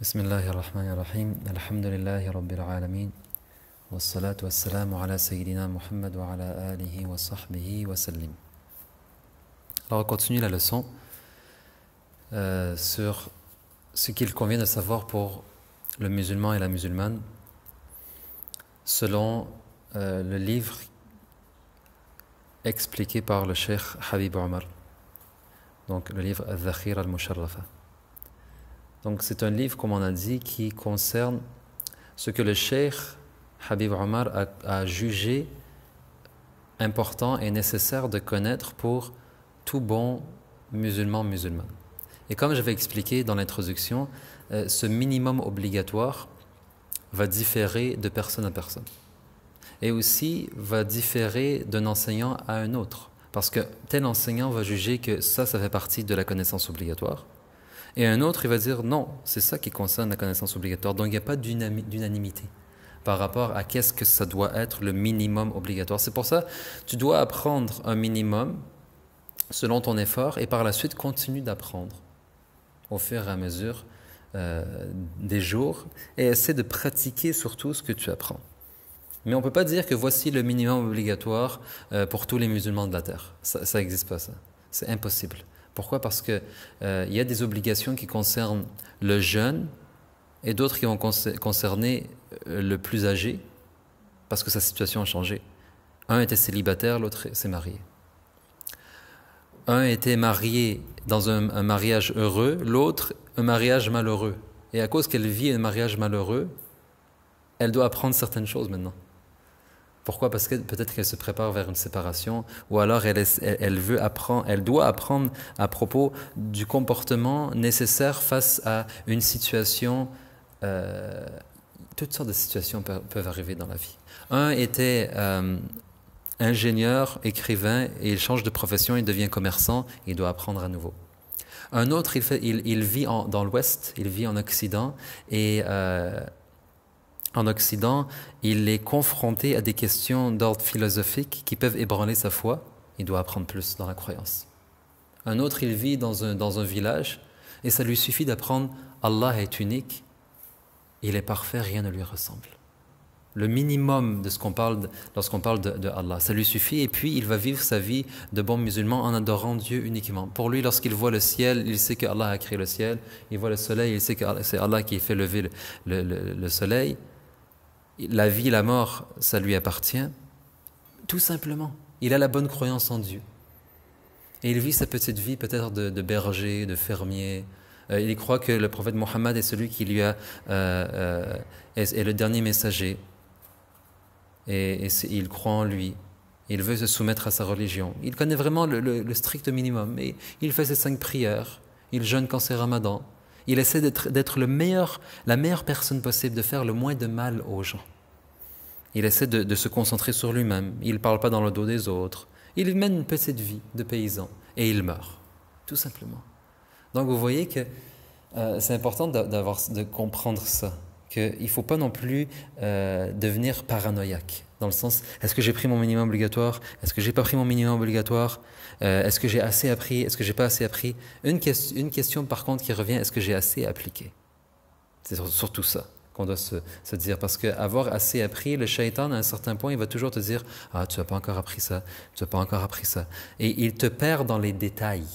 بسم الله الرحمن الرحيم الحمد لله رب العالمين والصلاة والسلام على سيدنا محمد وعلى آله وصحبه وسلم Alors on continue la leçon euh, sur ce qu'il convient de savoir pour le musulman et la musulmane selon euh, le livre expliqué par le cheikh Habib Omar. Donc le livre Al-Zakhir al-Musharrafa. Donc c'est un livre, comme on a dit, qui concerne ce que le cheikh Habib Omar a, jugé important et nécessaire de connaître pour tout bon musulman musulman. Et comme j'avais expliqué dans l'introduction, euh, ce minimum obligatoire va différer de personne à personne. Et aussi va différer d'un enseignant à un autre. Parce que tel enseignant va juger que ça, ça fait partie de la connaissance obligatoire et un autre, il va dire non, c'est ça qui concerne la connaissance obligatoire. Donc il n'y a pas d'unanimité par rapport à qu'est-ce que ça doit être le minimum obligatoire. C'est pour ça, tu dois apprendre un minimum selon ton effort et par la suite continue d'apprendre au fur et à mesure euh, des jours et essaie de pratiquer surtout ce que tu apprends. Mais on ne peut pas dire que voici le minimum obligatoire euh, pour tous les musulmans de la terre. Ça n'existe pas, ça. C'est impossible. Pourquoi Parce qu'il euh, y a des obligations qui concernent le jeune et d'autres qui vont concerner euh, le plus âgé parce que sa situation a changé. Un était célibataire, l'autre s'est marié. Un était marié dans un mariage heureux, l'autre un mariage malheureux. Et à cause qu'elle vit un mariage malheureux, elle doit apprendre certaines choses maintenant. Pourquoi Parce que peut-être qu'elle se prépare vers une séparation, ou alors elle, veut apprendre, elle doit apprendre à propos du comportement nécessaire face à une situation. Euh, toutes sortes de situations peuvent arriver dans la vie. Un était euh, ingénieur, écrivain, et il change de profession, il devient commerçant, il doit apprendre à nouveau. Un autre, il, vit dans l'Ouest, il vit en Occident, et euh, en Occident, il est confronté à des questions d'ordre philosophique qui peuvent ébranler sa foi. Il doit apprendre plus dans la croyance. Un autre, il vit dans un, village et ça lui suffit d'apprendre Allah est unique, il est parfait, rien ne lui ressemble. Le minimum de ce qu'on parle lorsqu'on parle de, Allah, ça lui suffit et puis il va vivre sa vie de bon musulman en adorant Dieu uniquement. Pour lui, lorsqu'il voit le ciel, il sait que Allah a créé le ciel. Il voit le soleil, il sait que c'est Allah qui fait lever le soleil la vie, la mort, ça lui appartient, tout simplement. Il a la bonne croyance en Dieu. Et il vit sa petite vie peut-être de, berger, de fermier. Euh, il croit que le prophète Mohammed est celui qui lui a euh, euh, est, le dernier messager. Et, il croit en lui. Il veut se soumettre à sa religion. Il connaît vraiment le, le strict minimum. Et il fait ses cinq prières. Il jeûne quand c'est Ramadan. Il essaie d'être meilleur, la meilleure personne possible, de faire le moins de mal aux gens. Il essaie de, se concentrer sur lui-même. Il ne parle pas dans le dos des autres. Il mène une petite vie de paysan et il meurt, tout simplement. Donc vous voyez que euh, c'est important d'avoir, de comprendre ça qu'il ne faut pas non plus euh, devenir paranoïaque. Dans le sens, est-ce que j'ai pris mon minimum obligatoire Est-ce que j'ai pas pris mon minimum obligatoire euh, Est-ce que j'ai assez appris Est-ce que j'ai pas assez appris une, question par contre qui revient, est-ce que j'ai assez appliqué C'est surtout ça qu'on doit se, dire. Parce qu'avoir assez appris, le shaitan, à un certain point, il va toujours te dire Ah, tu n'as pas encore appris ça, tu n'as pas encore appris ça. Et il te perd dans les détails,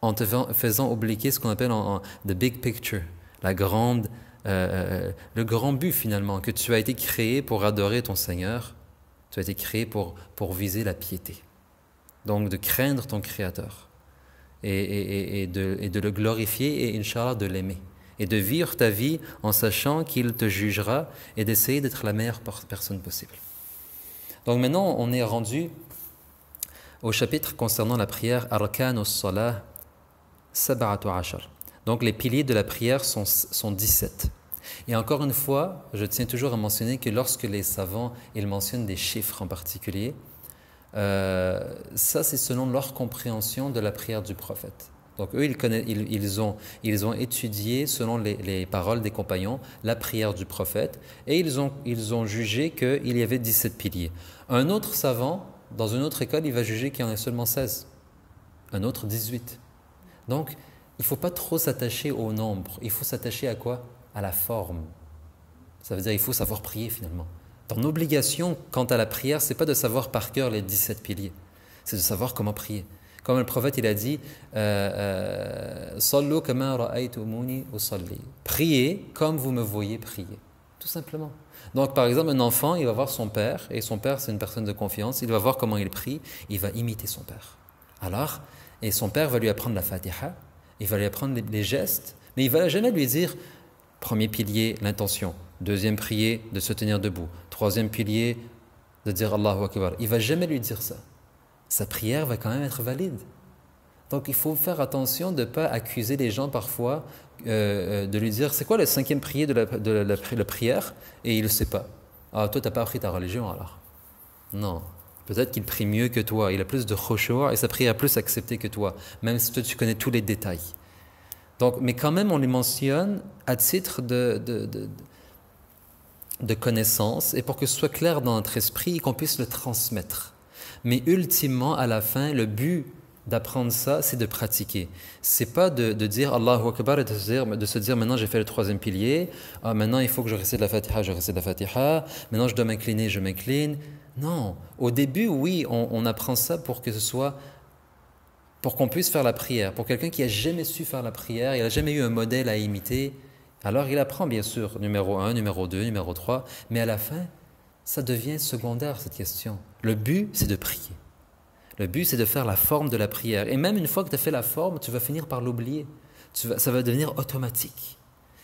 en te faisant oublier ce qu'on appelle en the big picture, la grande euh, euh, le grand but finalement, que tu as été créé pour adorer ton Seigneur, tu as été créé pour, pour viser la piété. Donc de craindre ton Créateur et, de, le glorifier et, Inch'Allah, de l'aimer. Et de vivre ta vie en sachant qu'il te jugera et d'essayer d'être la meilleure personne possible. Donc maintenant, on est rendu au chapitre concernant la prière Arkan salah Donc les piliers de la prière sont, sont 17. Et encore une fois, je tiens toujours à mentionner que lorsque les savants, ils mentionnent des chiffres en particulier, euh, ça c'est selon leur compréhension de la prière du prophète. Donc eux, ils, connaissent, ils, ont, étudié, selon les, paroles des compagnons, la prière du prophète, et ils ont, ils ont jugé qu'il y avait 17 piliers. Un autre savant, dans une autre école, il va juger qu'il y en a seulement 16, un autre 18. Donc, il ne faut pas trop s'attacher au nombre, il faut s'attacher à quoi à la forme. Ça veut dire il faut savoir prier finalement. Ton obligation quant à la prière, c'est pas de savoir par cœur les 17 piliers, c'est de savoir comment prier. Comme le prophète il a dit, euh, euh priez comme vous me voyez prier, tout simplement. Donc par exemple, un enfant, il va voir son père, et son père c'est une personne de confiance, il va voir comment il prie, il va imiter son père. Alors, et son père va lui apprendre la fatiha, il va lui apprendre les, les gestes, mais il va jamais lui dire Premier pilier, l'intention. Deuxième pilier, de se tenir debout. Troisième pilier, de dire Allahu Akbar. Il va jamais lui dire ça. Sa prière va quand même être valide. Donc il faut faire attention de ne pas accuser les gens parfois euh, euh, de lui dire c'est quoi le cinquième prier de la, prière et il ne sait pas. Ah toi tu n'as pas appris ta religion alors. Non. Peut-être qu'il prie mieux que toi, il a plus de khushu' et sa prière est plus acceptée que toi, même si toi tu connais tous les détails. Donc, mais quand même, on les mentionne à titre de, de, de, connaissance et pour que ce soit clair dans notre esprit et qu'on puisse le transmettre. Mais ultimement, à la fin, le but d'apprendre ça, c'est de pratiquer. C'est pas de, de, dire Allahu Akbar et de se dire, maintenant j'ai fait le troisième pilier, ah, maintenant il faut que je récite la Fatiha, je récite la Fatiha, maintenant je dois m'incliner, je m'incline. Non, au début, oui, on, on apprend ça pour que ce soit pour qu'on puisse faire la prière. Pour quelqu'un qui a jamais su faire la prière, il n'a jamais eu un modèle à imiter, alors il apprend bien sûr numéro 1, numéro 2, numéro 3, mais à la fin, ça devient secondaire cette question. Le but, c'est de prier. Le but, c'est de faire la forme de la prière. Et même une fois que tu as fait la forme, tu vas finir par l'oublier. Ça va devenir automatique.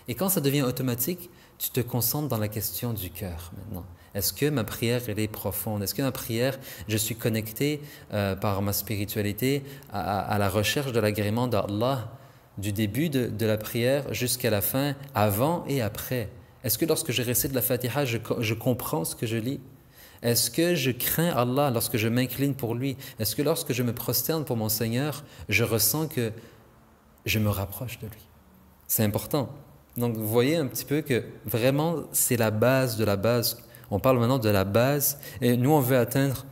Et quand ça devient automatique, tu te concentres dans la question du cœur maintenant. Est-ce que ma prière, elle est profonde Est-ce que ma prière, je suis connecté euh, par ma spiritualité à, la recherche de l'agrément d'Allah du début de, la prière jusqu'à la fin, avant et après Est-ce que lorsque je récite la Fatiha, je comprends ce que je lis Est-ce que je crains Allah lorsque je m'incline pour lui Est-ce que lorsque je me prosterne pour mon Seigneur, je ressens que je me rapproche de lui C'est important. Donc vous voyez un petit peu que vraiment c'est la base de la base. On parle maintenant de la base et nous on veut atteindre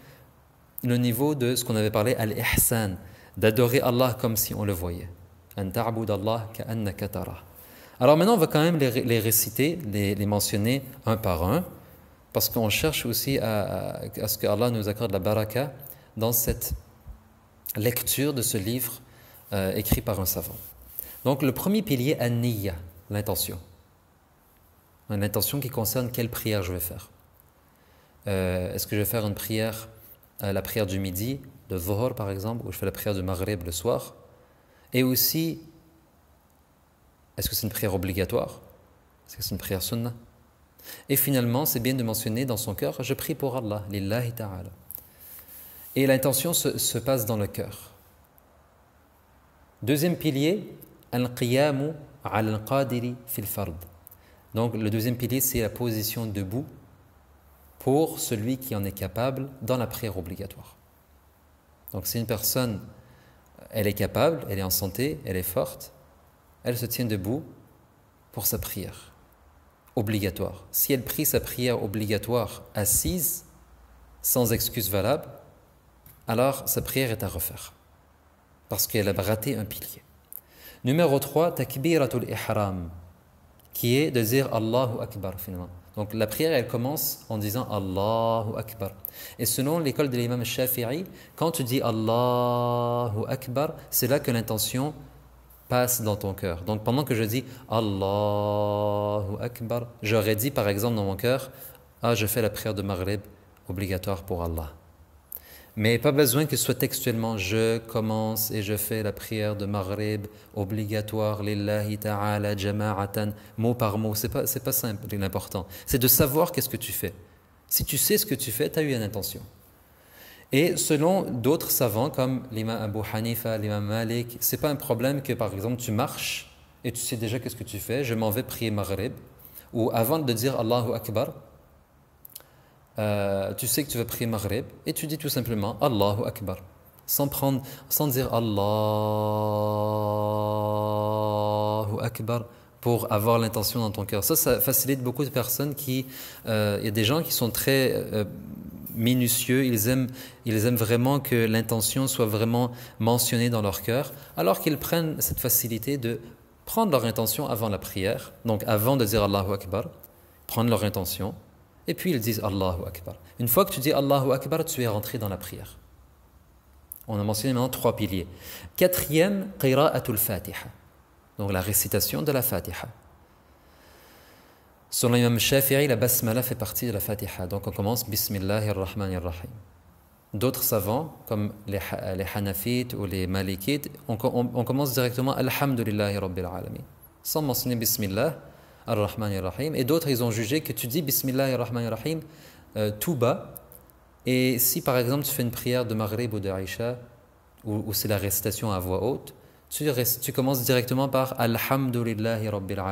le niveau de ce qu'on avait parlé al-ihsan, d'adorer Allah comme si on le voyait. Alors maintenant on va quand même les, réciter, les, mentionner un par un parce qu'on cherche aussi à, ce que Allah nous accorde la baraka dans cette lecture de ce livre euh, écrit par un savant. Donc le premier pilier, an-niyya l'intention. Une intention qui concerne quelle prière je vais faire. Euh, est-ce que je vais faire une prière, euh, la prière du midi, de Dhuhr par exemple, ou je fais la prière du Maghreb le soir Et aussi, est-ce que c'est une prière obligatoire Est-ce que c'est une prière sunnah Et finalement, c'est bien de mentionner dans son cœur je prie pour Allah, lillahi ta'ala. Et l'intention se, se, passe dans le cœur. Deuxième pilier, al-qiyamu donc le deuxième pilier, c'est la position debout pour celui qui en est capable dans la prière obligatoire. Donc si une personne, elle est capable, elle est en santé, elle est forte, elle se tient debout pour sa prière obligatoire. Si elle prie sa prière obligatoire assise, sans excuse valable, alors sa prière est à refaire, parce qu'elle a raté un pilier. Numéro 3, takbiratul ihram, qui est de dire Allahu Akbar finalement. Donc la prière, elle commence en disant Allahu Akbar. Et selon l'école de l'imam Shafi'i, quand tu dis Allahu Akbar, c'est là que l'intention passe dans ton cœur. Donc pendant que je dis Allahu Akbar, j'aurais dit par exemple dans mon cœur, ah je fais la prière de Maghrib obligatoire pour Allah. Mais pas besoin que ce soit textuellement je commence et je fais la prière de Maghrib obligatoire, lillahi ta'ala, jama'atan, mot par mot. C'est pas, pas simple, l'important. C'est de savoir qu'est-ce que tu fais. Si tu sais ce que tu fais, tu as eu une intention. Et selon d'autres savants comme l'imam Abu Hanifa, l'imam Malik, n'est pas un problème que par exemple tu marches et tu sais déjà qu'est-ce que tu fais, je m'en vais prier Maghrib, ou avant de dire Allahu Akbar, euh, tu sais que tu vas prier Maghreb et tu dis tout simplement Allahu Akbar, sans, prendre, sans dire Allahu Akbar pour avoir l'intention dans ton cœur. Ça, ça facilite beaucoup de personnes qui... Euh, il y a des gens qui sont très euh, minutieux, ils aiment, ils aiment vraiment que l'intention soit vraiment mentionnée dans leur cœur, alors qu'ils prennent cette facilité de prendre leur intention avant la prière, donc avant de dire Allahu Akbar, prendre leur intention, et puis ils disent Allahu Akbar. Une fois que tu dis Allahu Akbar, tu es rentré dans la prière. On a mentionné maintenant trois piliers. Quatrième, Qira'atul Fatiha. Donc la récitation de la Fatiha. Selon l'imam Shafi'i, la basmala fait partie de la Fatiha. Donc on commence Bismillahirrahmanirrahim ». Rahim. D'autres savants, comme les, Hanafites ou les Malikites, on, commence directement Alhamdulillahi Rabbil Alamin. Sans mentionner Bismillah, et d'autres, ils ont jugé que tu dis Bismillah Ar-Rahman euh, tout bas. Et si par exemple tu fais une prière de Maghrib ou de Aisha, ou, c'est la récitation à voix haute, tu, tu commences directement par Alhamdulillahi Rabbil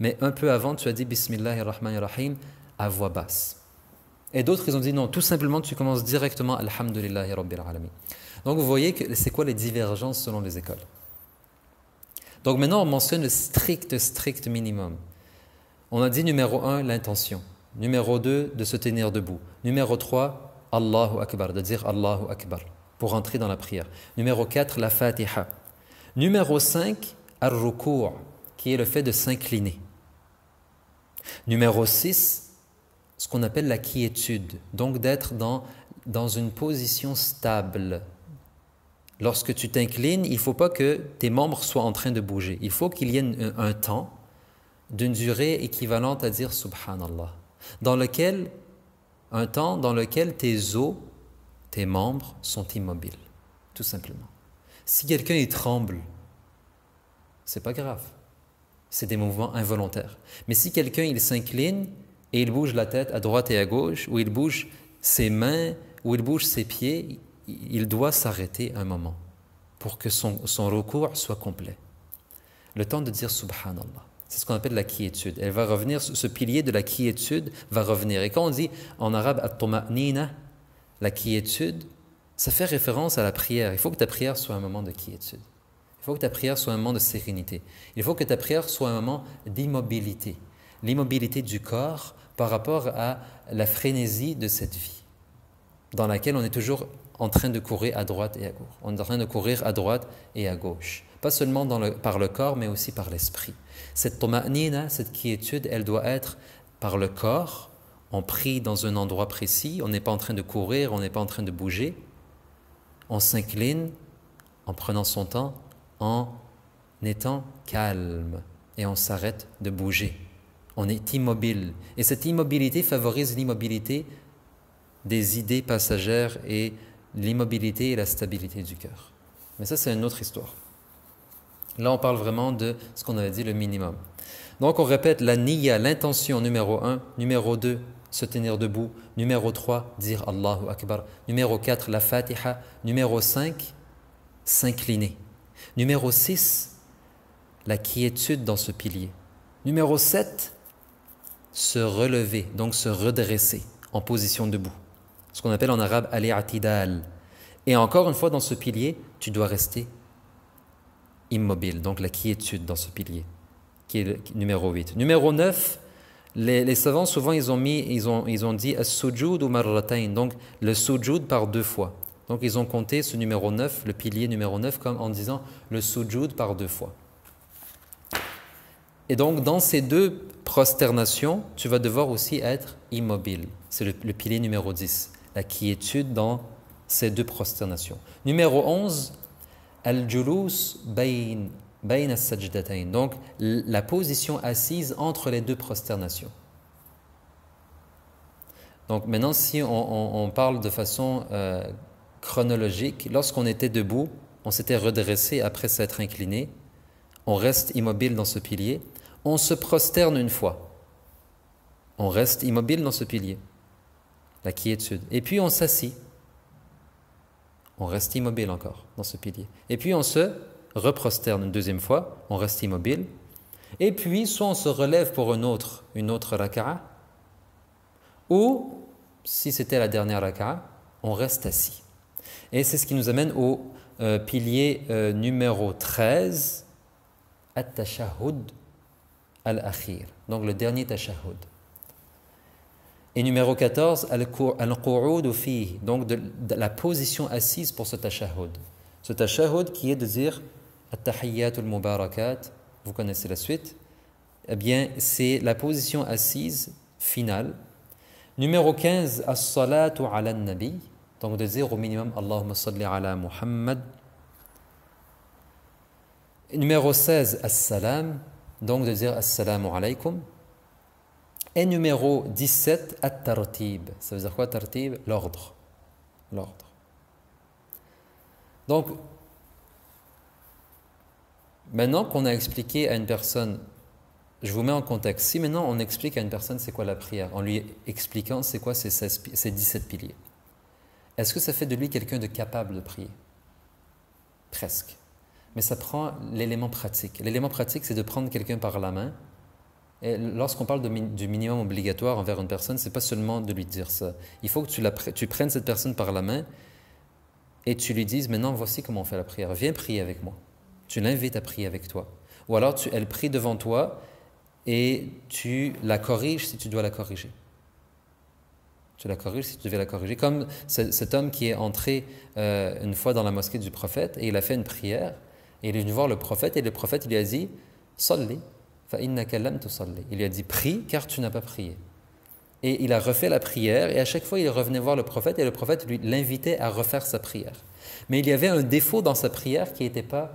mais un peu avant tu as dit Bismillah Ar-Rahman à voix basse. Et d'autres, ils ont dit non, tout simplement tu commences directement Alhamdulillahi Rabbil Donc vous voyez que c'est quoi les divergences selon les écoles. Donc maintenant, on mentionne le strict, strict minimum. On a dit numéro 1, l'intention. Numéro 2, de se tenir debout. Numéro 3, Allahu Akbar, de dire Allahu Akbar pour entrer dans la prière. Numéro 4, la Fatiha. Numéro 5, ar qui est le fait de s'incliner. Numéro 6, ce qu'on appelle la quiétude, donc d'être dans, dans une position stable. Lorsque tu t'inclines, il ne faut pas que tes membres soient en train de bouger. Il faut qu'il y ait un temps d'une durée équivalente à dire Subhanallah, dans lequel, un temps dans lequel tes os, tes membres sont immobiles, tout simplement. Si quelqu'un il tremble, c'est pas grave, c'est des mouvements involontaires. Mais si quelqu'un il s'incline et il bouge la tête à droite et à gauche, ou il bouge ses mains, ou il bouge ses pieds, il doit s'arrêter un moment pour que son recours soit complet. Le temps de dire Subhanallah. C'est ce qu'on appelle la quiétude. Elle va revenir, ce pilier de la quiétude va revenir. Et quand on dit en arabe at-tuma'nina, la quiétude, ça fait référence à la prière. Il faut que ta prière soit un moment de quiétude. Il faut que ta prière soit un moment de sérénité. Il faut que ta prière soit un moment d'immobilité. L'immobilité du corps par rapport à la frénésie de cette vie, dans laquelle on est toujours en train de courir à droite et à gauche. On est en train de courir à droite et à gauche pas seulement dans le, par le corps, mais aussi par l'esprit. Cette toma'nina, cette quiétude, elle doit être par le corps. On prie dans un endroit précis, on n'est pas en train de courir, on n'est pas en train de bouger. On s'incline en prenant son temps, en étant calme et on s'arrête de bouger. On est immobile. Et cette immobilité favorise l'immobilité des idées passagères et l'immobilité et la stabilité du cœur. Mais ça, c'est une autre histoire. Là, on parle vraiment de ce qu'on avait dit, le minimum. Donc, on répète la niya, l'intention numéro 1, numéro 2, se tenir debout, numéro 3, dire Allahu Akbar, numéro 4, la fatiha, numéro 5, s'incliner, numéro 6, la quiétude dans ce pilier, numéro 7, se relever, donc se redresser en position debout, ce qu'on appelle en arabe al-i'tidal. Et encore une fois, dans ce pilier, tu dois rester immobile, donc la quiétude dans ce pilier, qui est le numéro 8. Numéro 9, les, savants, souvent, ils ont, mis, ils ont, ils ont dit as-sujud ou marratain, donc le sujud par deux fois. Donc, ils ont compté ce numéro 9, le pilier numéro 9, comme en disant le sujud par deux fois. Et donc, dans ces deux prosternations, tu vas devoir aussi être immobile. C'est le, pilier numéro 10, la quiétude dans ces deux prosternations. Numéro 11, al Donc, la position assise entre les deux prosternations. Donc, maintenant, si on, parle de façon euh, chronologique, lorsqu'on était debout, on s'était redressé après s'être incliné, on reste immobile dans ce pilier, on se prosterne une fois, on reste immobile dans ce pilier, la quiétude, et puis on s'assit on reste immobile encore dans ce pilier. Et puis on se reprosterne une deuxième fois, on reste immobile. Et puis soit on se relève pour une autre, une autre raka'a, ou si c'était la dernière raka'a, on reste assis. Et c'est ce qui nous amène au euh, pilier euh, numéro 13, at At-tashahud al-akhir, donc le dernier tashahud ». Et numéro 14, al-qu'ud fi, donc de, la position assise pour ce tashahhud. Ce tashahhud qui est de dire at mubarakat vous connaissez la suite. Eh bien, c'est la position assise finale. Numéro 15, as-salatu ala nabi, donc de dire au minimum Allahumma salli ala Muhammad. Numéro 16, as-salam, donc de dire assalamu alaykum. Et numéro 17, At-Tartib. Ça veut dire quoi, Tartib L'ordre. L'ordre. Donc, maintenant qu'on a expliqué à une personne, je vous mets en contexte, si maintenant on explique à une personne c'est quoi la prière, en lui expliquant c'est quoi ces, ces 17 piliers, est-ce que ça fait de lui quelqu'un de capable de prier Presque. Mais ça prend l'élément pratique. L'élément pratique, c'est de prendre quelqu'un par la main lorsqu'on parle du minimum obligatoire envers une personne, ce n'est pas seulement de lui dire ça. Il faut que tu, prennes cette personne par la main et tu lui dises maintenant voici comment on fait la prière. Viens prier avec moi. Tu l'invites à prier avec toi. Ou alors elle prie devant toi et tu la corriges si tu dois la corriger. Tu la corriges si tu devais la corriger. Comme cet homme qui est entré euh, une fois dans la mosquée du prophète et il a fait une prière et il est venu voir le prophète et le prophète lui a dit Solé ». Il lui a dit Prie, car tu n'as pas prié. Et il a refait la prière, et à chaque fois, il revenait voir le prophète, et le prophète lui l'invitait à refaire sa prière. Mais il y avait un défaut dans sa prière qui n'était pas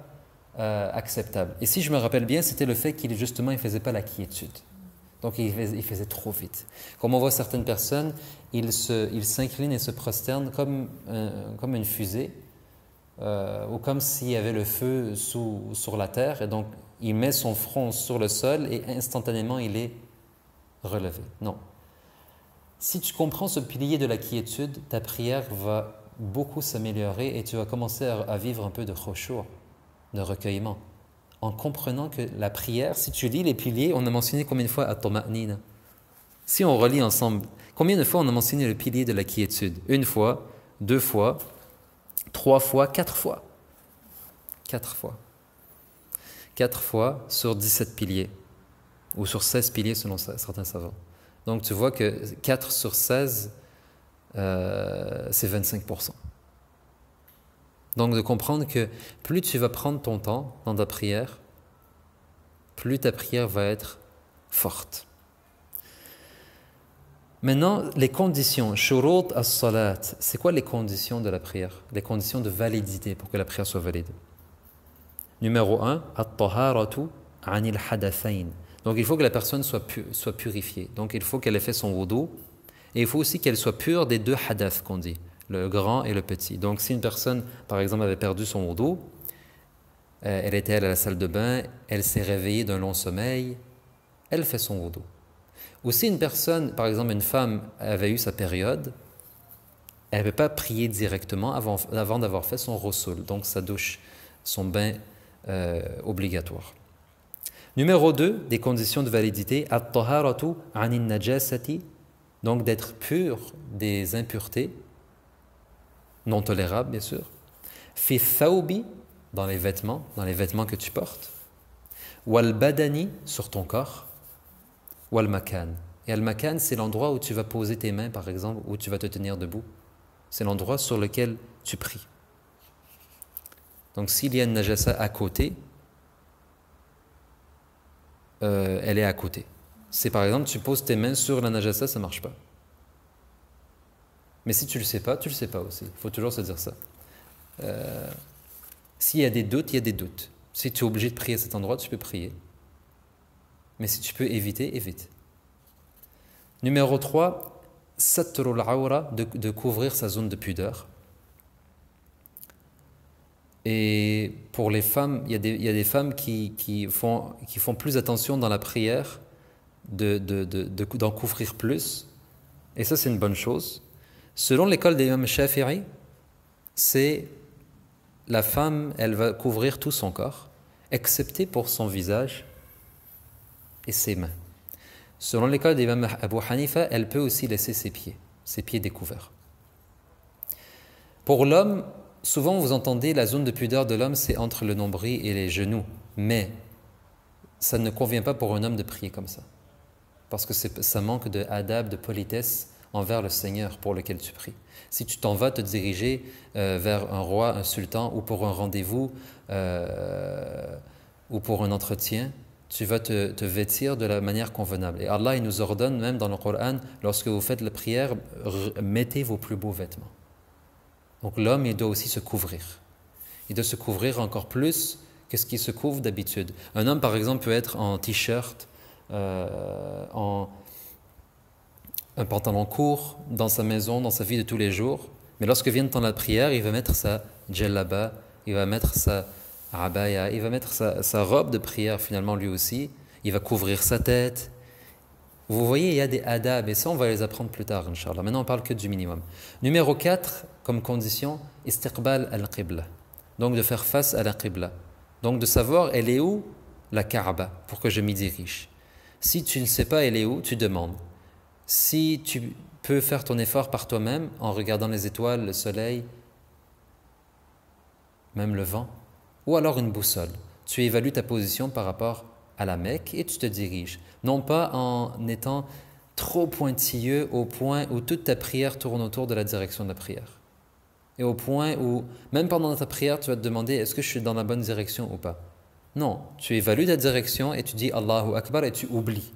euh, acceptable. Et si je me rappelle bien, c'était le fait qu'il, justement, ne faisait pas la quiétude. Donc, il faisait, trop vite. Comme on voit certaines personnes, ils s'inclinent et se prosternent comme, euh, comme une fusée, euh, ou comme s'il y avait le feu sous, sur la terre, et donc il met son front sur le sol et instantanément il est relevé. Non. Si tu comprends ce pilier de la quiétude, ta prière va beaucoup s'améliorer et tu vas commencer à vivre un peu de rochour, de recueillement, en comprenant que la prière, si tu lis les piliers, on a mentionné combien de fois à Toma'nina Si on relit ensemble, combien de fois on a mentionné le pilier de la quiétude Une fois, deux fois, trois fois, quatre fois. Quatre fois. 4 fois sur 17 piliers, ou sur 16 piliers selon certains savants. Donc tu vois que 4 sur 16, euh, c'est 25%. Donc de comprendre que plus tu vas prendre ton temps dans ta prière, plus ta prière va être forte. Maintenant, les conditions. Shurut as-salat. C'est quoi les conditions de la prière Les conditions de validité pour que la prière soit valide. Numéro 1, at anil Donc il faut que la personne soit, soit purifiée. Donc il faut qu'elle ait fait son wudu. Et il faut aussi qu'elle soit pure des deux hadaths qu'on dit, le grand et le petit. Donc si une personne, par exemple, avait perdu son wudu, euh, elle était à la salle de bain, elle s'est réveillée d'un long sommeil, elle fait son wudu. Ou si une personne, par exemple une femme, avait eu sa période, elle ne peut pas prier directement avant, avant d'avoir fait son rosul, donc sa douche, son bain euh, obligatoire. Numéro 2 des conditions de validité, anin najasati, donc d'être pur des impuretés, non tolérables bien sûr. Fi thawbi, dans les vêtements, dans les vêtements que tu portes. Wal badani, sur ton corps. Wal makan. Et al makan, c'est l'endroit où tu vas poser tes mains par exemple, où tu vas te tenir debout. C'est l'endroit sur lequel tu pries. Donc s'il y a une najasa à côté, euh, elle est à côté. C'est par exemple, tu poses tes mains sur la najasa, ça marche pas. Mais si tu le sais pas, tu le sais pas aussi. Il faut toujours se dire ça. Euh, s'il y a des doutes, il y a des doutes. Si tu es obligé de prier à cet endroit, tu peux prier. Mais si tu peux éviter, évite. Numéro 3, satrul awra, de couvrir sa zone de pudeur. Et pour les femmes, il y a des, femmes qui, font, qui font plus attention dans la prière d'en de, couvrir plus. Et ça, c'est une bonne chose. Selon l'école d'Imam Shafi'i, c'est la femme, elle va couvrir tout son corps, excepté pour son visage et ses mains. Selon l'école d'Imam Abu Hanifa, elle peut aussi laisser ses pieds, ses pieds découverts. Pour l'homme, souvent vous entendez la zone de pudeur de l'homme, c'est entre le nombril et les genoux. Mais ça ne convient pas pour un homme de prier comme ça. Parce que ça manque de adab, de politesse envers le Seigneur pour lequel tu pries. Si tu t'en vas te diriger euh, vers un roi, un sultan ou pour un rendez-vous euh, ou pour un entretien, tu vas te, te, vêtir de la manière convenable. Et Allah, il nous ordonne même dans le Coran, lorsque vous faites la prière, mettez vos plus beaux vêtements. Donc l'homme, il doit aussi se couvrir. Il doit se couvrir encore plus que ce qu'il se couvre d'habitude. Un homme, par exemple, peut être en t-shirt, euh, en un pantalon court, dans sa maison, dans sa vie de tous les jours. Mais lorsque vient le temps de la prière, il va mettre sa djellaba, il va mettre sa abaya, il va mettre sa, robe de prière finalement lui aussi. Il va couvrir sa tête, vous voyez, il y a des adabs, et ça, on va les apprendre plus tard, Inch'Allah. Maintenant, on parle que du minimum. Numéro 4, comme condition istiqbal al-qibla, donc de faire face à la qibla, donc de savoir elle est où la Kaaba pour que je m'y dirige. Si tu ne sais pas elle est où, tu demandes. Si tu peux faire ton effort par toi-même en regardant les étoiles, le soleil, même le vent, ou alors une boussole, tu évalues ta position par rapport à la Mecque et tu te diriges, non pas en étant trop pointilleux au point où toute ta prière tourne autour de la direction de la prière. Et au point où, même pendant ta prière, tu vas te demander est-ce que je suis dans la bonne direction ou pas Non, tu évalues ta direction et tu dis Allahu Akbar et tu oublies.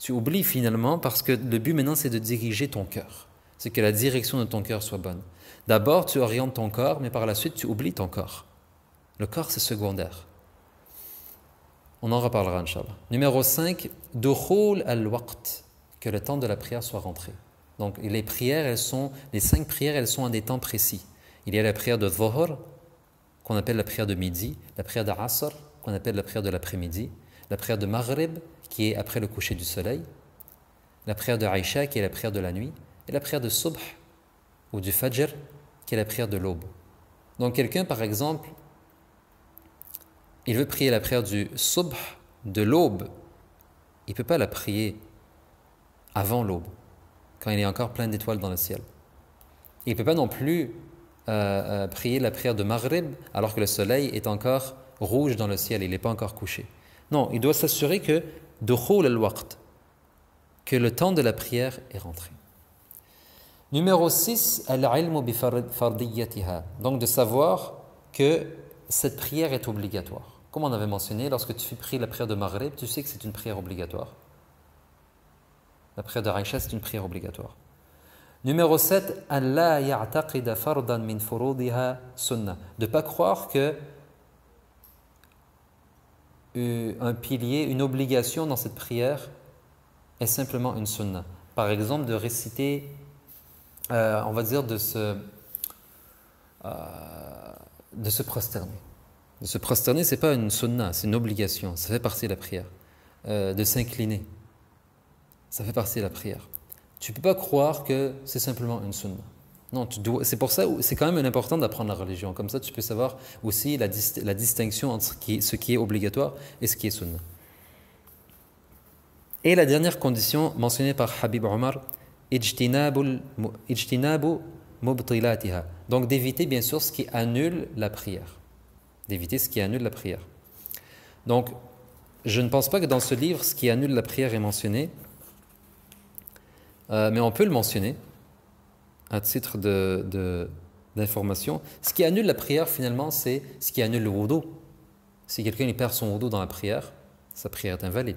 Tu oublies finalement parce que le but maintenant c'est de diriger ton cœur. C'est que la direction de ton cœur soit bonne. D'abord, tu orientes ton corps, mais par la suite, tu oublies ton corps. Le corps, c'est secondaire. On en reparlera, Inch'Allah. Numéro 5, Dukhul al-Waqt, que le temps de la prière soit rentré. Donc les prières, elles sont, les cinq prières, elles sont à des temps précis. Il y a la prière de Dhuhr, qu'on appelle la prière de midi, la prière Asr qu'on appelle la prière de l'après-midi, la prière de Maghrib, qui est après le coucher du soleil, la prière de Aisha, qui est la prière de la nuit, et la prière de Subh, ou du Fajr, qui est la prière de l'aube. Donc quelqu'un, par exemple, il veut prier la prière du Subh, de l'aube, il ne peut pas la prier avant l'aube il y encore plein d'étoiles dans le ciel. Il ne peut pas non plus euh, euh, prier la prière de Maghrib alors que le soleil est encore rouge dans le ciel, il n'est pas encore couché. Non, il doit s'assurer que que le temps de la prière est rentré. Numéro 6, al Donc de savoir que cette prière est obligatoire. Comme on avait mentionné, lorsque tu pries la prière de Maghrib, tu sais que c'est une prière obligatoire. La prière de Aïcha, c'est une prière obligatoire. Numéro 7, Allah ya'taqida fardan min sunnah. De ne pas croire que un pilier, une obligation dans cette prière est simplement une sunna. Par exemple, de réciter, euh, on va dire, de se, euh, de se prosterner. De se prosterner, ce n'est pas une sunna, c'est une obligation, ça fait partie de la prière. Euh, de s'incliner ça fait partie de la prière. Tu ne peux pas croire que c'est simplement une sunna. Non, c'est pour ça, c'est quand même important d'apprendre la religion. Comme ça, tu peux savoir aussi la, distinction entre ce qui, est obligatoire et ce qui est sunna. Et la dernière condition mentionnée par Habib Omar, ijtinabu mubtilatiha. Donc d'éviter bien sûr ce qui annule la prière. D'éviter ce qui annule la prière. Donc, je ne pense pas que dans ce livre, ce qui annule la prière est mentionné, euh, mais on peut le mentionner à titre d'information. ce qui annule la prière, finalement, c'est ce qui annule le wudu. Si quelqu'un perd son wudu dans la prière, sa prière est invalide.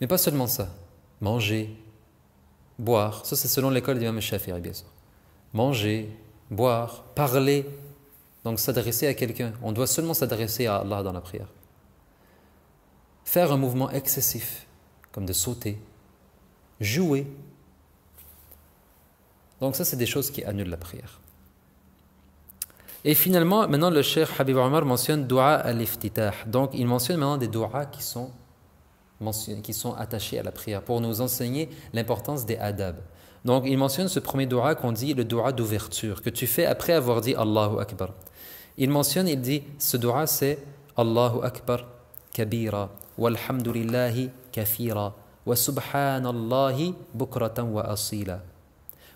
Mais pas seulement ça. Manger, boire, ça c'est selon l'école d'Imam Shafi'i, bien sûr. Manger, boire, parler, donc s'adresser à quelqu'un. On doit seulement s'adresser à Allah dans la prière. Faire un mouvement excessif, comme de sauter, jouer. Donc ça, c'est des choses qui annulent la prière. Et finalement, maintenant, le cher Habib Omar mentionne dua al-iftitah. Donc, il mentionne maintenant des duas qui sont, qui sont attachés à la prière pour nous enseigner l'importance des adab. Donc, il mentionne ce premier dua qu'on dit, le dua d'ouverture, que tu fais après avoir dit Allahu Akbar. Il mentionne, il dit, ce dua c'est Allahu Akbar kabira, walhamdulillahi kafira, وسبحان الله بكرة وأصيلا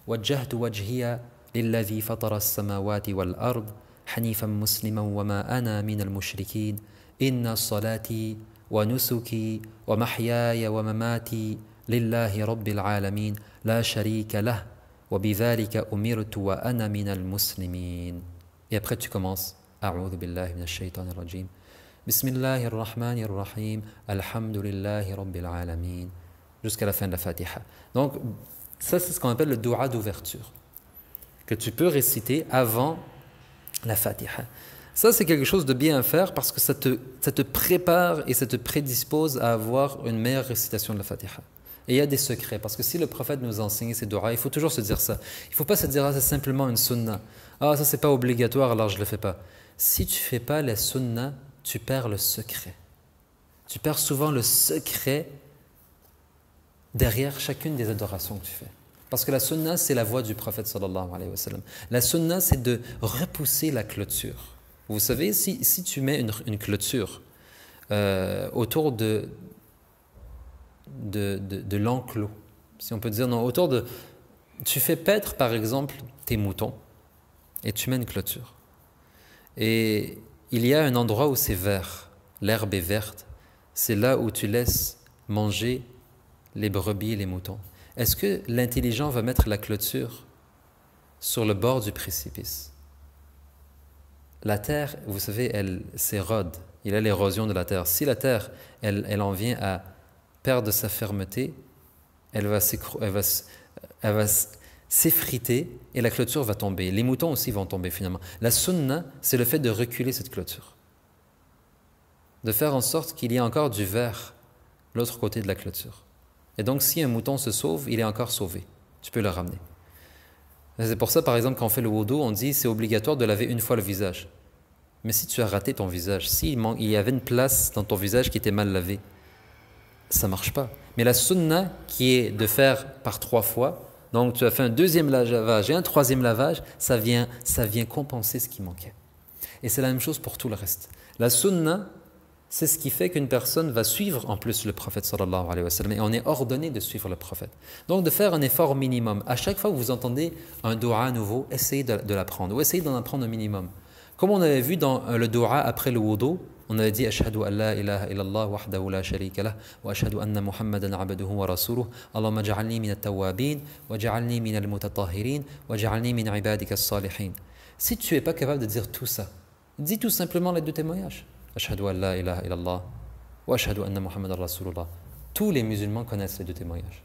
وجهت وجهي للذي فطر السماوات والأرض حنيفا مسلما وما أنا من المشركين إن صلاتي ونسكي ومحياي ومماتي لله رب العالمين لا شريك له وبذلك أمرت وأنا من المسلمين Et après tu commences أعوذ بالله من الشيطان الرجيم Bismillahirrahmanirrahim الله الرحمن الرحيم jusqu'à la fin de la Fatiha. Donc ça c'est ce qu'on appelle le doua d'ouverture que tu peux réciter avant la Fatiha. Ça c'est quelque chose de bien à faire parce que ça te, ça te prépare et ça te prédispose à avoir une meilleure récitation de la Fatiha. Et il y a des secrets, parce que si le prophète nous enseigne ces doigts, il faut toujours se dire ça. Il ne faut pas se dire, ah, c'est simplement une sunna. Ah, ça, c'est pas obligatoire, alors je ne le fais pas. Si tu fais pas la sunna, tu perds le secret. Tu perds souvent le secret derrière chacune des adorations que tu fais. Parce que la sunna, c'est la voix du prophète sallallahu alayhi wa sallam. La sunna, c'est de repousser la clôture. Vous savez, si, si tu mets une, clôture euh, autour de, de, de l'enclos, si on peut dire, non, autour de... Tu fais paître, par exemple, tes moutons et tu mets une clôture. Et il y a un endroit où c'est vert, l'herbe est verte. C'est là où tu laisses manger les brebis et les moutons. Est-ce que l'intelligent va mettre la clôture sur le bord du précipice La terre, vous savez, elle s'érode. Il y a l'érosion de la terre. Si la terre, elle, en vient à perdre sa fermeté, elle va, s'écrouler s'effriter et la clôture va tomber. Les moutons aussi vont tomber finalement. La sunna, c'est le fait de reculer cette clôture. De faire en sorte qu'il y ait encore du verre l'autre côté de la clôture. Et donc si un mouton se sauve, il est encore sauvé. Tu peux le ramener. C'est pour ça, par exemple, quand on fait le wudu, on dit c'est obligatoire de laver une fois le visage. Mais si tu as raté ton visage, s'il y avait une place dans ton visage qui était mal lavé, ça marche pas. Mais la sunna, qui est de faire par trois fois, donc tu as fait un deuxième lavage et un troisième lavage, ça vient, ça vient compenser ce qui manquait. Et c'est la même chose pour tout le reste. La sunna, c'est ce qui fait qu'une personne va suivre en plus le prophète sallallahu alayhi wa sallam. Et on est ordonné de suivre le prophète. Donc de faire un effort minimum. À chaque fois que vous entendez un doha nouveau, essayez de, l'apprendre ou essayez d'en apprendre un minimum. Comme on avait vu dans euh, le dua après le wudu, on avait dit Ashhadu an la ilaha illallah wahdahu la sharika lah wa ashhadu anna Muhammadan abduhu wa rasuluh Allahumma ja'alni min at tawwabin wa ja'alni min al-mutatahhirin wa ja'alni min ibadika as-salihin si tu es pas capable de dire tout ça dis tout simplement les de témoignage Ashhadu an la ilaha illallah wa ashhadu anna Muhammadan rasulullah tous les musulmans connaissent les de témoignage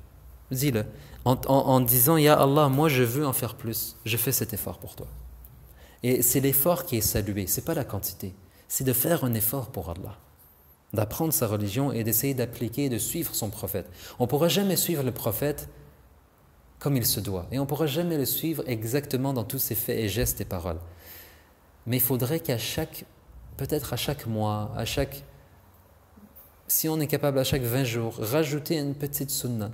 dis-le en, en, en disant ya Allah moi je veux en faire plus je fais cet effort pour toi et c'est l'effort qui est salué, c'est pas la quantité c'est de faire un effort pour Allah, d'apprendre sa religion et d'essayer d'appliquer et de suivre son prophète. On ne pourra jamais suivre le prophète comme il se doit, et on ne pourra jamais le suivre exactement dans tous ses faits et gestes et paroles. Mais il faudrait qu'à chaque, peut-être à chaque mois, à chaque, si on est capable à chaque 20 jours, rajouter une petite sunna,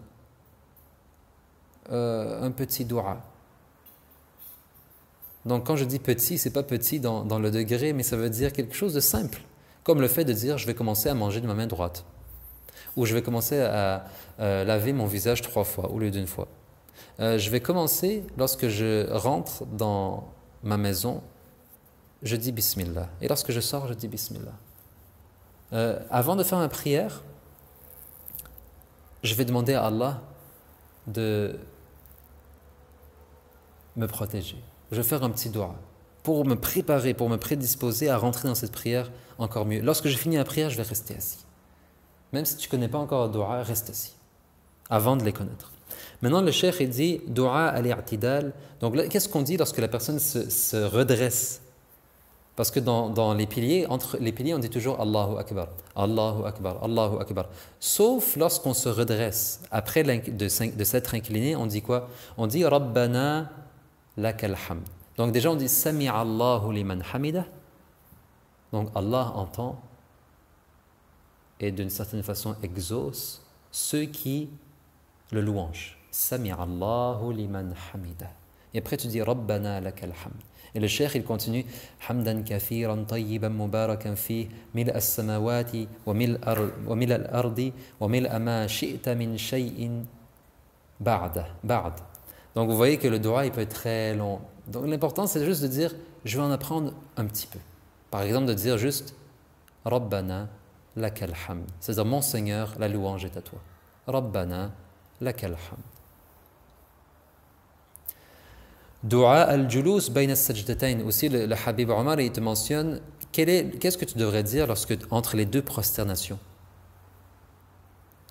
euh, un petit dua, donc quand je dis petit, c'est pas petit dans, le degré, mais ça veut dire quelque chose de simple, comme le fait de dire je vais commencer à manger de ma main droite, ou je vais commencer à laver mon visage trois fois au lieu d'une fois. Euh, je vais commencer, lorsque je rentre dans ma maison, je dis Bismillah. Et lorsque je sors, je dis Bismillah. Euh, avant de faire ma prière, je vais demander à Allah de me protéger je vais faire un petit doigt pour me préparer, pour me prédisposer à rentrer dans cette prière encore mieux. Lorsque j'ai fini la prière, je vais rester assis. Même si tu ne connais pas encore le doua, reste assis avant de les connaître. Maintenant, le cheikh il dit doua al-i'tidal. Donc, qu'est-ce qu'on dit lorsque la personne se, redresse Parce que dans, les piliers, entre les piliers, on dit toujours Allahu Akbar, Allahu Akbar, Allahu Akbar. Sauf lorsqu'on se redresse. Après de, de s'être incliné, on dit quoi On dit Rabbana lak hamd. Donc déjà on dit Sami Allahu liman hamidah. Donc Allah entend et d'une certaine façon exauce ceux qui le louangent. Sami Allahu liman hamidah. Et après tu dis Rabbana lakal hamd. Et le cheikh il continue Hamdan kafiran tayyiban mubarakan fih mil as-samawati wa mil al-ardi wa mil ma shi'ta min shay'in ba'da ba'd. Donc vous voyez que le droit, il peut être très long. Donc l'important, c'est juste de dire, je vais en apprendre un petit peu. Par exemple, de dire juste, Rabbana la C'est-à-dire, mon Seigneur, la louange est à toi. Rabbana la Dua al-julus bayna sajdatain. Aussi, le, Habib Omar, il te mentionne, qu'est-ce que tu devrais dire lorsque, entre les deux prosternations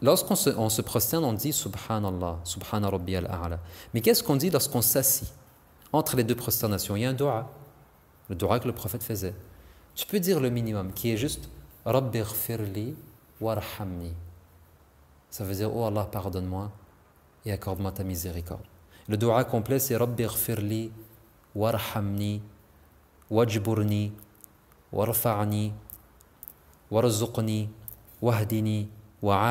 Lorsqu'on se, prosterne, on dit Subhanallah, Subhana Rabbi al Mais qu'est-ce qu'on dit lorsqu'on s'assit Entre les deux prosternations, il y a un dua. Le dua que le prophète faisait. Tu peux dire le minimum, qui est juste Rabbi warhamni. Ça veut dire Oh Allah, pardonne-moi et accorde-moi ta miséricorde. Le dua complet, c'est Rabbi ghfirli warhamni wajburni warfa'ni warzuqni wahdini donc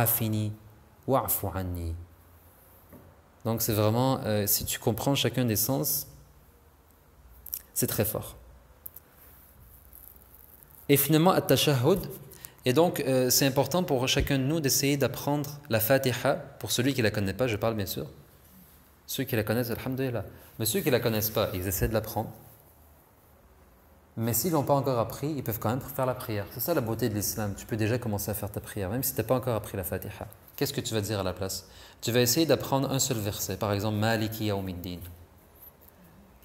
c'est vraiment, euh, si tu comprends chacun des sens, c'est très fort. Et finalement, at et donc euh, c'est important pour chacun de nous d'essayer d'apprendre la fatiha, pour celui qui ne la connaît pas, je parle bien sûr. Ceux qui la connaissent, alhamdulillah. Mais ceux qui ne la connaissent pas, ils essaient de l'apprendre. Mais s'ils l'ont pas encore appris, ils peuvent quand même faire la prière. C'est ça la beauté de l'islam. Tu peux déjà commencer à faire ta prière, même si tu n'as pas encore appris la Fatiha. Qu'est-ce que tu vas dire à la place Tu vas essayer d'apprendre un seul verset, par exemple Maliki yaumiddin.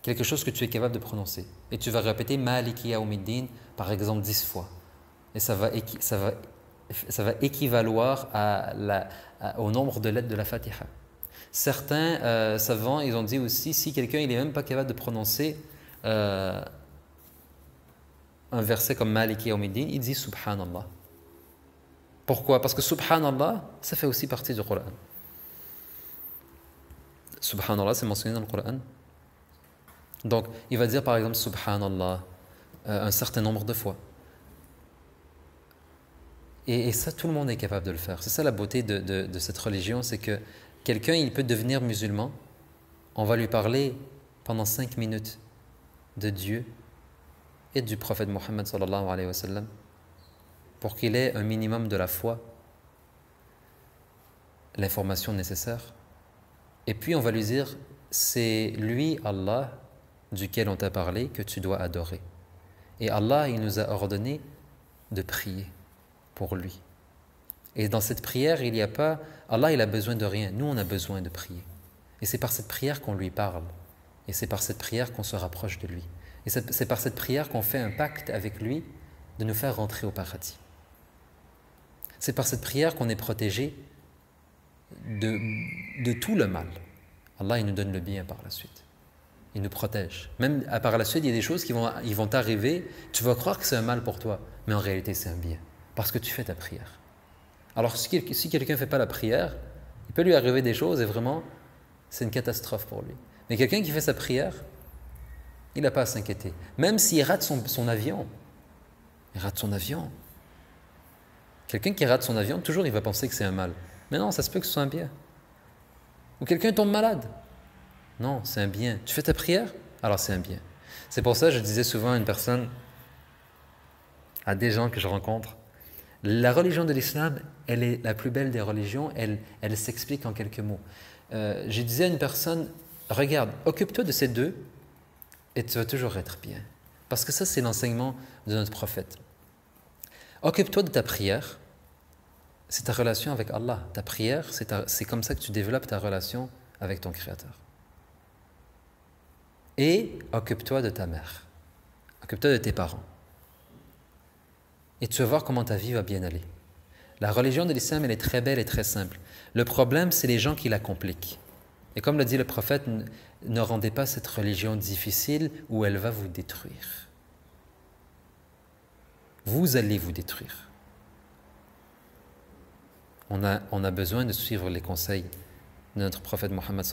Quelque chose que tu es capable de prononcer. Et tu vas répéter Maliki yaumiddin par exemple, dix fois. Et ça va, ça va, ça va équivaloir au nombre de lettres de la Fatiha. Certains euh, savants, ils ont dit aussi, si quelqu'un n'est même pas capable de prononcer... Euh, un verset comme Maliki Yawmiddin, il dit Subhanallah. Pourquoi Parce que Subhanallah, ça fait aussi partie du Coran. Subhanallah, c'est mentionné dans le Coran. Donc, il va dire par exemple Subhanallah euh, un certain nombre de fois. Et, ça, tout le monde est capable de le faire. C'est ça la beauté de, de cette religion, c'est que quelqu'un, il peut devenir musulman. On va lui parler pendant cinq minutes de Dieu, et du prophète Mohammed sallallahu alayhi wa sallam pour qu'il ait un minimum de la foi, l'information nécessaire. Et puis on va lui dire, c'est lui Allah duquel on t'a parlé que tu dois adorer. Et Allah, il nous a ordonné de prier pour lui. Et dans cette prière, il n'y a pas, Allah, il a besoin de rien, nous, on a besoin de prier. Et c'est par cette prière qu'on lui parle. Et c'est par cette prière qu'on se rapproche de lui. Et c'est par cette prière qu'on fait un pacte avec lui de nous faire rentrer au paradis. C'est par cette prière qu'on est protégé de, tout le mal. Allah, il nous donne le bien par la suite. Il nous protège. Même à par la suite, il y a des choses qui vont, ils vont t'arriver. Tu vas croire que c'est un mal pour toi, mais en réalité, c'est un bien. Parce que tu fais ta prière. Alors, si, si quelqu'un ne fait pas la prière, il peut lui arriver des choses et vraiment, c'est une catastrophe pour lui. Mais quelqu'un qui fait sa prière, il n'a pas à s'inquiéter. Même s'il rate son, avion, il rate son avion. Quelqu'un qui rate son avion, toujours il va penser que c'est un mal. Mais non, ça se peut que ce soit un bien. Ou quelqu'un tombe malade. Non, c'est un bien. Tu fais ta prière Alors c'est un bien. C'est pour ça que je disais souvent à une personne, à des gens que je rencontre, la religion de l'islam, elle est la plus belle des religions, elle, elle s'explique en quelques mots. Euh, je disais à une personne, regarde, occupe-toi de ces deux, et tu vas toujours être bien. Parce que ça, c'est l'enseignement de notre prophète. Occupe-toi de ta prière. C'est ta relation avec Allah. Ta prière, c'est comme ça que tu développes ta relation avec ton Créateur. Et occupe-toi de ta mère. Occupe-toi de tes parents. Et tu vas voir comment ta vie va bien aller. La religion de l'islam, elle est très belle et très simple. Le problème, c'est les gens qui la compliquent. Et comme l'a dit le prophète, ne rendez pas cette religion difficile où elle va vous détruire. Vous allez vous détruire. On a, besoin de suivre les conseils de notre prophète Mohammed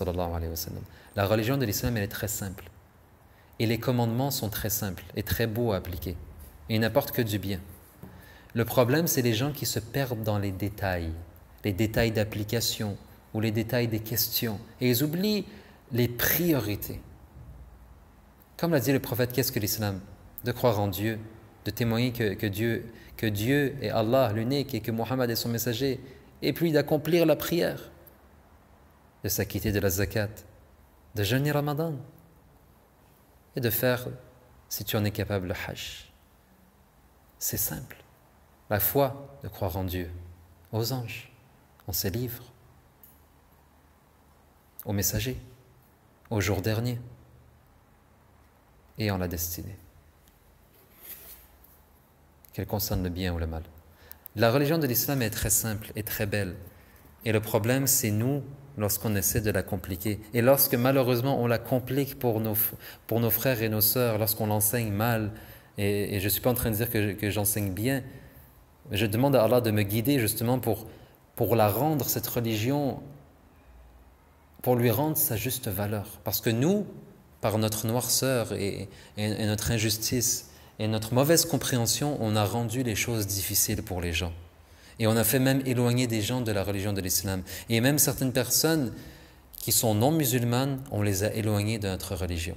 La religion de l'islam, elle est très simple. Et les commandements sont très simples et très beaux à appliquer. ils n'apportent que du bien. Le problème, c'est les gens qui se perdent dans les détails, les détails d'application, ou les détails des questions. Et ils oublient les priorités. Comme l'a dit le prophète, qu'est-ce que l'islam De croire en Dieu, de témoigner que, Dieu, que Dieu est Allah l'unique et que Mohammed est son messager, et puis d'accomplir la prière, de s'acquitter de la zakat, de jeûner Ramadan, et de faire, si tu en es capable, le hajj. C'est simple. La foi de croire en Dieu, aux anges, en ses livres au messager, au jour dernier et en la destinée, qu'elle concerne le bien ou le mal. La religion de l'islam est très simple et très belle. Et le problème, c'est nous lorsqu'on essaie de la compliquer. Et lorsque malheureusement on la complique pour nos, pour nos frères et nos sœurs, lorsqu'on l'enseigne mal, et, je ne suis pas en train de dire que j'enseigne bien, je demande à Allah de me guider justement pour, pour la rendre, cette religion, pour lui rendre sa juste valeur. Parce que nous, par notre noirceur et, notre injustice et notre mauvaise compréhension, on a rendu les choses difficiles pour les gens. Et on a fait même éloigner des gens de la religion de l'islam. Et même certaines personnes qui sont non musulmanes, on les a éloignées de notre religion.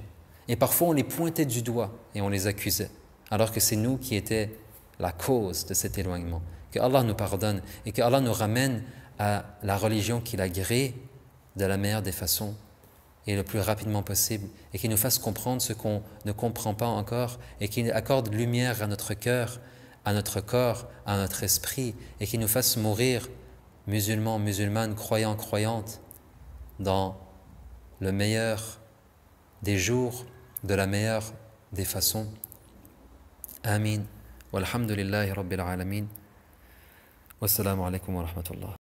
Et parfois, on les pointait du doigt et on les accusait, alors que c'est nous qui étions la cause de cet éloignement. Que Allah nous pardonne et que Allah nous ramène à la religion qu'il a créée, de la meilleure des façons et le plus rapidement possible, et qui nous fasse comprendre ce qu'on ne comprend pas encore, et qui accorde lumière à notre cœur, à notre corps, à notre esprit, et qui nous fasse mourir, musulmans, musulmanes, croyants, croyantes, dans le meilleur des jours, de la meilleure des façons. Amin. Walhamdulillahi Rabbil Alameen. Wassalamu alaikum wa rahmatullah.